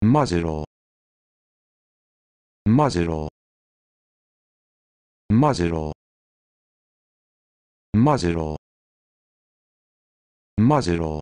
마지로 마지로 마지로 마지로 마지로